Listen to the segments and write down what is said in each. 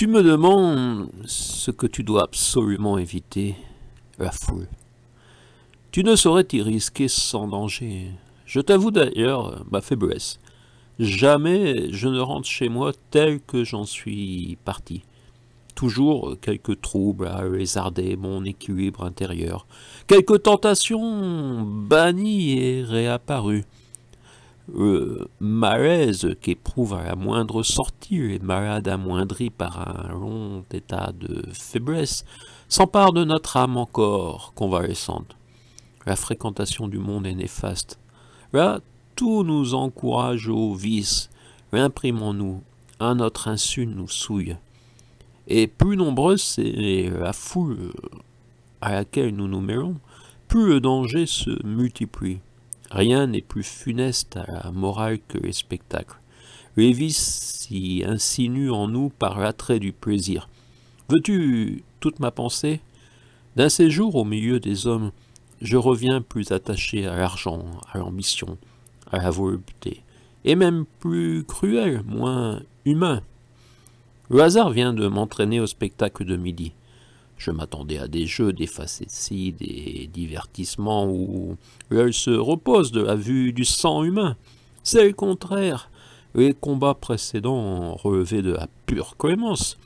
Tu me demandes ce que tu dois absolument éviter, la foule. Tu ne saurais t'y risquer sans danger. Je t'avoue d'ailleurs ma faiblesse. Jamais je ne rentre chez moi tel que j'en suis parti. Toujours quelque trouble à lézarder mon équilibre intérieur, quelques tentations bannie et réapparues. » euh, malaise qu'éprouve à la moindre sortie, et malade amoindris par un long état de faiblesse, s'empare de notre âme encore convalescente. La fréquentation du monde est néfaste. Là, tout nous encourage au vice, imprimons nous un autre insu nous souille. Et plus nombreuse est la foule à laquelle nous nous mêlons, plus le danger se multiplie. Rien n'est plus funeste à la morale que les spectacles. Les vices s'y insinuent en nous par l'attrait du plaisir. Veux-tu toute ma pensée D'un séjour au milieu des hommes, je reviens plus attaché à l'argent, à l'ambition, à la volupté, et même plus cruel, moins humain. Le hasard vient de m'entraîner au spectacle de midi. Je m'attendais à des jeux, des facéties, des divertissements où elle se repose de la vue du sang humain. C'est le contraire. Les combats précédents relevaient de la pure cohémence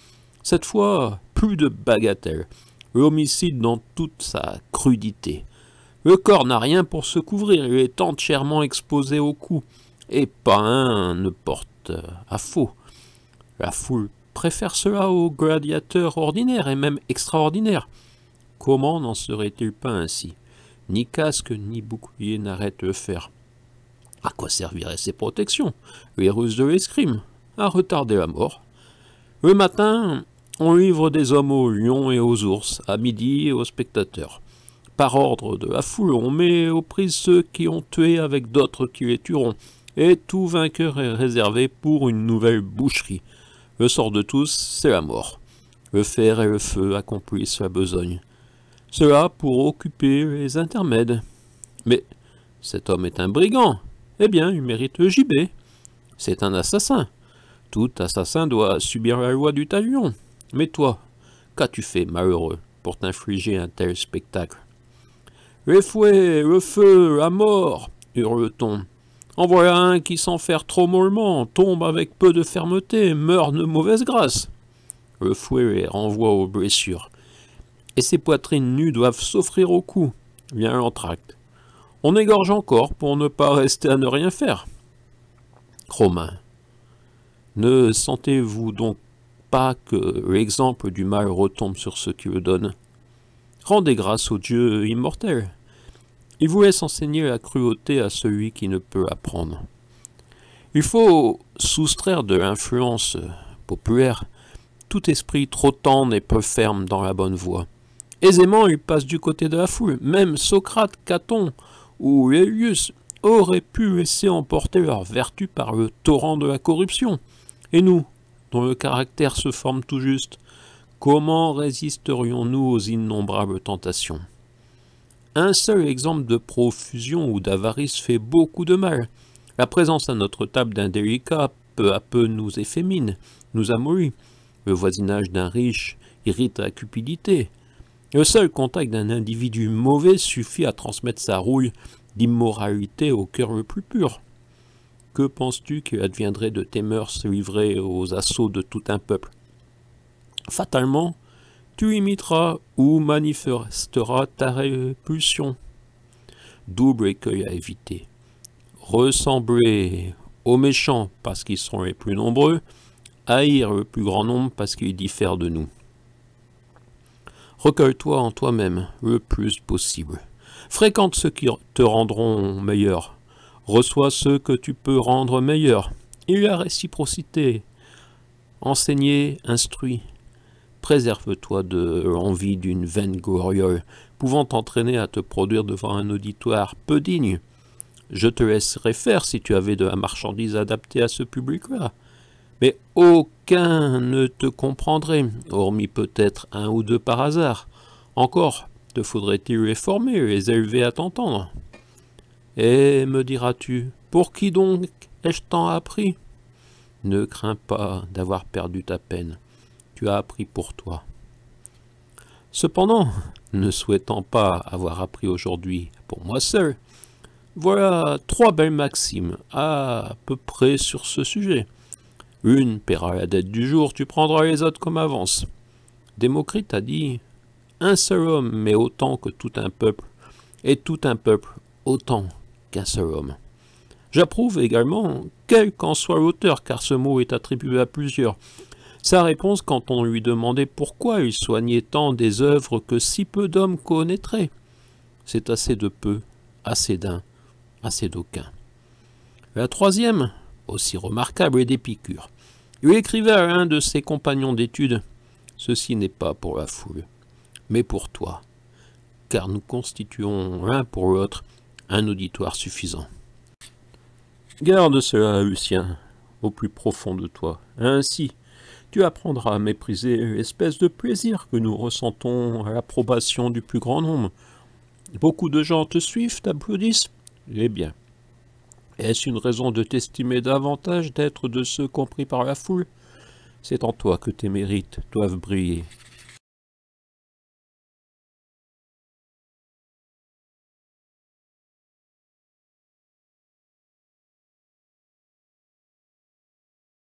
Cette fois, plus de bagatelle. L'homicide dans toute sa crudité. Le corps n'a rien pour se couvrir, il est entièrement exposé au cou. et pas un ne porte à faux. La foule préfère cela aux gladiateurs ordinaires et même extraordinaires. Comment n'en serait-il pas ainsi Ni casque ni bouclier n'arrêtent le fer. À quoi serviraient ces protections Les ruses de l'escrime À retarder la mort. Le matin, on livre des hommes aux lions et aux ours, à midi et aux spectateurs. Par ordre de la foule, on met aux prises ceux qui ont tué avec d'autres qui les tueront, et tout vainqueur est réservé pour une nouvelle boucherie. Le sort de tous, c'est la mort. Le fer et le feu accomplissent la besogne. Cela pour occuper les intermèdes. Mais cet homme est un brigand. Eh bien, il mérite le gibet. C'est un assassin. Tout assassin doit subir la loi du talion. Mais toi, qu'as-tu fait, malheureux, pour t'infliger un tel spectacle Les fouets, le feu, la mort hurle-t-on. En voilà un qui, sans faire trop mollement, tombe avec peu de fermeté, meurt de mauvaise grâce. Le fouet renvoie aux blessures. Et ses poitrines nues doivent s'offrir au cou. Vient l'entracte. On égorge encore pour ne pas rester à ne rien faire. Romain. Ne sentez-vous donc pas que l'exemple du mal retombe sur ceux qui le donnent Rendez grâce au Dieu immortel. Il voulait s'enseigner enseigner la cruauté à celui qui ne peut apprendre. Il faut soustraire de l'influence populaire tout esprit trop tendre et peu ferme dans la bonne voie. Aisément, il passe du côté de la foule. Même Socrate, Caton ou Hélius auraient pu laisser emporter leur vertu par le torrent de la corruption. Et nous, dont le caractère se forme tout juste, comment résisterions-nous aux innombrables tentations un seul exemple de profusion ou d'avarice fait beaucoup de mal. La présence à notre table d'un délicat peu à peu nous effémine, nous amourit. Le voisinage d'un riche irrite la cupidité. Le seul contact d'un individu mauvais suffit à transmettre sa rouille d'immoralité au cœur le plus pur. Que penses-tu qu'il adviendrait de tes mœurs livrées aux assauts de tout un peuple Fatalement, tu imiteras ou manifesteras ta répulsion. Double écueil à éviter. Ressembler aux méchants parce qu'ils sont les plus nombreux, haïr le plus grand nombre parce qu'ils diffèrent de nous. Recueille-toi en toi-même le plus possible. Fréquente ceux qui te rendront meilleur. Reçois ceux que tu peux rendre meilleur. Il y a réciprocité. Enseigner, instruit, Préserve-toi de l'envie d'une veine glorieuse pouvant t'entraîner à te produire devant un auditoire peu digne. Je te laisserais faire si tu avais de la marchandise adaptée à ce public-là. Mais aucun ne te comprendrait, hormis peut-être un ou deux par hasard. Encore, te faudrait-il les former, les élever à t'entendre Et eh, me diras-tu, pour qui donc ai-je tant appris Ne crains pas d'avoir perdu ta peine appris pour toi. Cependant, ne souhaitant pas avoir appris aujourd'hui pour moi seul, voilà trois belles maximes à peu près sur ce sujet. Une paiera la dette du jour, tu prendras les autres comme avance. Démocrite a dit Un seul homme mais autant que tout un peuple, et tout un peuple autant qu'un seul homme. J'approuve également, quel qu'en soit l'auteur, car ce mot est attribué à plusieurs, sa réponse quand on lui demandait pourquoi il soignait tant des œuvres que si peu d'hommes connaîtraient. C'est assez de peu, assez d'un, assez d'aucun. La troisième, aussi remarquable, est d'Épicure. Il écrivait à un de ses compagnons d'études Ceci n'est pas pour la foule, mais pour toi, car nous constituons l'un pour l'autre un auditoire suffisant. Garde cela, Lucien, au plus profond de toi. Ainsi, tu apprendras à mépriser l'espèce de plaisir que nous ressentons à l'approbation du plus grand nombre. Beaucoup de gens te suivent, t'applaudissent. Eh bien, est-ce une raison de t'estimer davantage d'être de ceux compris par la foule C'est en toi que tes mérites doivent briller.